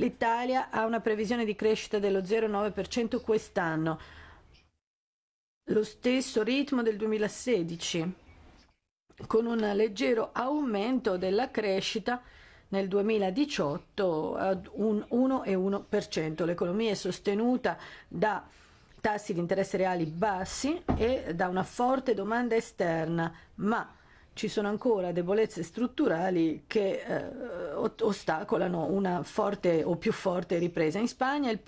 L'Italia ha una previsione di crescita dello 0,9% quest'anno, lo stesso ritmo del 2016, con un leggero aumento della crescita nel 2018 ad un 1,1%. L'economia è sostenuta da tassi di interesse reali bassi e da una forte domanda esterna, ma ci sono ancora debolezze strutturali che eh, ostacolano una forte o più forte ripresa. In Spagna il